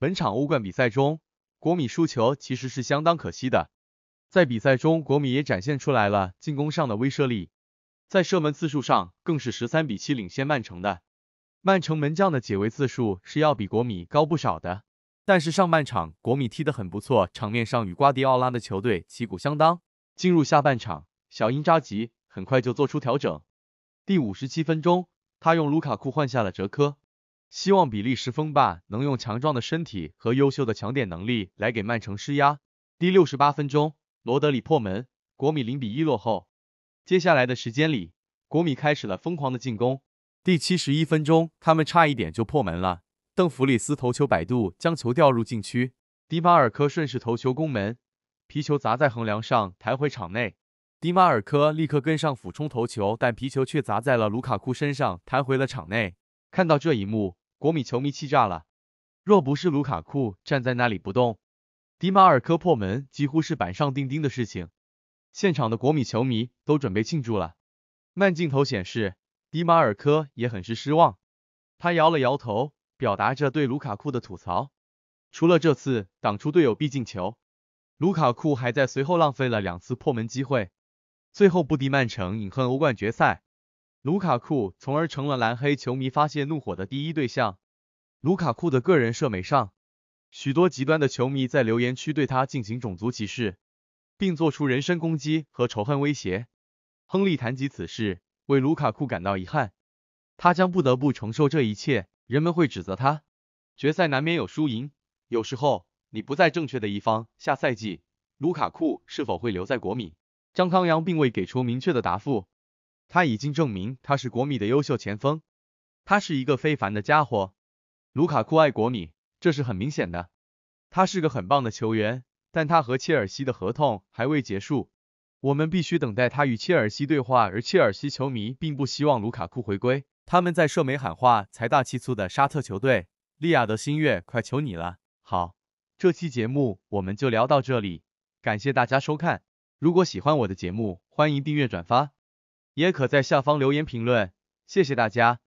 本场欧冠比赛中，国米输球其实是相当可惜的。在比赛中国米也展现出来了进攻上的威慑力，在射门次数上更是十三比七领先曼城的。曼城门将的解围次数是要比国米高不少的。但是上半场国米踢得很不错，场面上与瓜迪奥拉的球队旗鼓相当。进入下半场，小因扎吉很快就做出调整，第五十七分钟，他用卢卡库换下了哲科。希望比利时锋霸能用强壮的身体和优秀的抢点能力来给曼城施压。第六十八分钟，罗德里破门，国米零比一落后。接下来的时间里，国米开始了疯狂的进攻。第七十一分钟，他们差一点就破门了。邓弗里斯头球摆渡，将球掉入禁区，迪马尔科顺势头球攻门，皮球砸在横梁上弹回场内。迪马尔科立刻跟上俯冲头球，但皮球却砸在了卢卡库身上，弹回了场内。看到这一幕，国米球迷气炸了。若不是卢卡库站在那里不动，迪马尔科破门几乎是板上钉钉的事情。现场的国米球迷都准备庆祝了。慢镜头显示，迪马尔科也很是失望，他摇了摇头，表达着对卢卡库的吐槽。除了这次挡出队友必进球，卢卡库还在随后浪费了两次破门机会，最后不敌曼城，饮恨欧冠决赛。卢卡库，从而成了蓝黑球迷发泄怒火的第一对象。卢卡库的个人社媒上，许多极端的球迷在留言区对他进行种族歧视，并做出人身攻击和仇恨威胁。亨利谈及此事，为卢卡库感到遗憾，他将不得不承受这一切，人们会指责他。决赛难免有输赢，有时候你不在正确的一方。下赛季，卢卡库是否会留在国米？张康阳并未给出明确的答复。他已经证明他是国米的优秀前锋，他是一个非凡的家伙。卢卡库爱国米，这是很明显的。他是个很棒的球员，但他和切尔西的合同还未结束，我们必须等待他与切尔西对话。而切尔西球迷并不希望卢卡库回归，他们在社媒喊话，财大气粗的沙特球队利亚德新月，快求你了。好，这期节目我们就聊到这里，感谢大家收看。如果喜欢我的节目，欢迎订阅转发。也可在下方留言评论，谢谢大家。